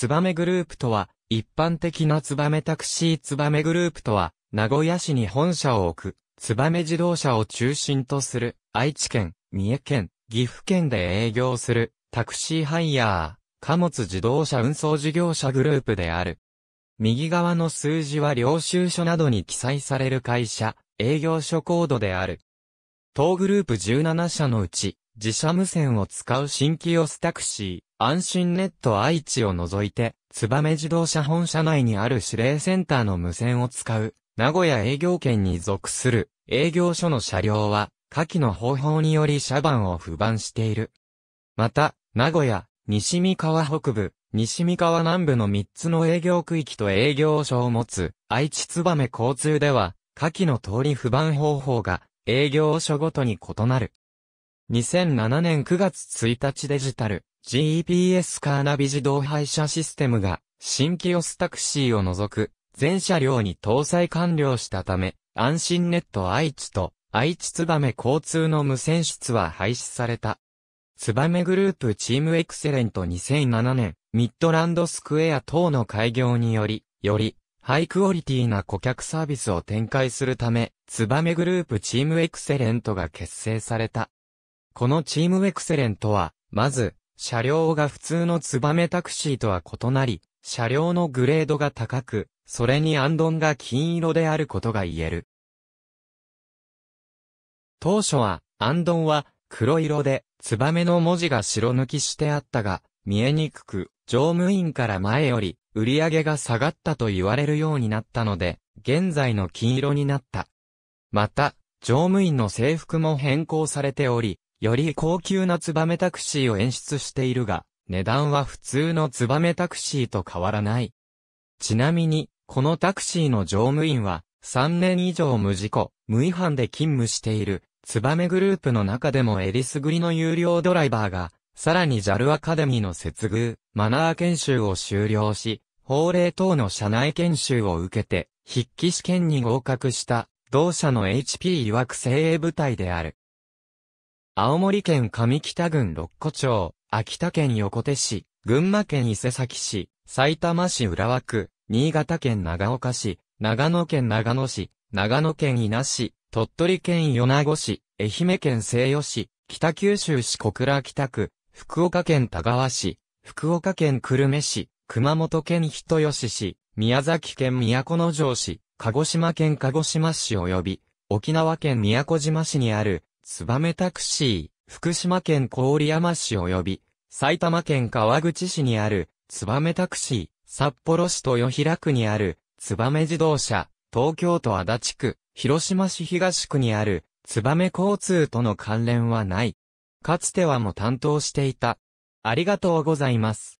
ツバメグループとは、一般的なツバメタクシーツバメグループとは、名古屋市に本社を置く、ツバメ自動車を中心とする、愛知県、三重県、岐阜県で営業する、タクシーハイヤー、貨物自動車運送事業者グループである。右側の数字は領収書などに記載される会社、営業所コードである。当グループ17社のうち、自社無線を使う新規オスタクシー、安心ネット愛知を除いて、燕自動車本社内にある指令センターの無線を使う、名古屋営業圏に属する営業所の車両は、下記の方法により車番を不番している。また、名古屋、西三河北部、西三河南部の3つの営業区域と営業所を持つ、愛知燕交通では、下記の通り不番方法が、営業所ごとに異なる。2007年9月1日デジタル GPS カーナビ自動配車システムが新規オスタクシーを除く全車両に搭載完了したため安心ネット愛知と愛知つばめ交通の無線室は廃止された。つばめグループチームエクセレント2007年ミッドランドスクエア等の開業によりよりハイクオリティな顧客サービスを展開するため、ツバメグループチームエクセレントが結成された。このチームエクセレントは、まず、車両が普通のツバメタクシーとは異なり、車両のグレードが高く、それにアンドンが金色であることが言える。当初は、アンドンは黒色で、ツバメの文字が白抜きしてあったが、見えにくく、乗務員から前より、売り上げが下がったと言われるようになったので、現在の金色になった。また、乗務員の制服も変更されており、より高級なツバメタクシーを演出しているが、値段は普通のツバメタクシーと変わらない。ちなみに、このタクシーの乗務員は、3年以上無事故、無違反で勤務している、ツバメグループの中でもえりすぐりの有料ドライバーが、さらに JAL アカデミーの接遇、マナー研修を修了し、法令等の社内研修を受けて、筆記試験に合格した、同社の HP 曰く精鋭部隊である。青森県上北郡六古町、秋田県横手市、群馬県伊勢崎市、埼玉市浦和区、新潟県長岡市、長野県長野市、長野県伊那市、鳥取県米子市、愛媛県西予市、北九州市小倉北区、福岡県田川市、福岡県久留米市、熊本県人吉市、宮崎県都城市、鹿児島県鹿児島市及び、沖縄県宮古島市にある、ツバメタクシー、福島県郡山市及び、埼玉県川口市にある、ツバメタクシー、札幌市豊平区にある、ツバメ自動車、東京都足立区、広島市東区にある、ツバメ交通との関連はない。かつてはも担当していた。ありがとうございます。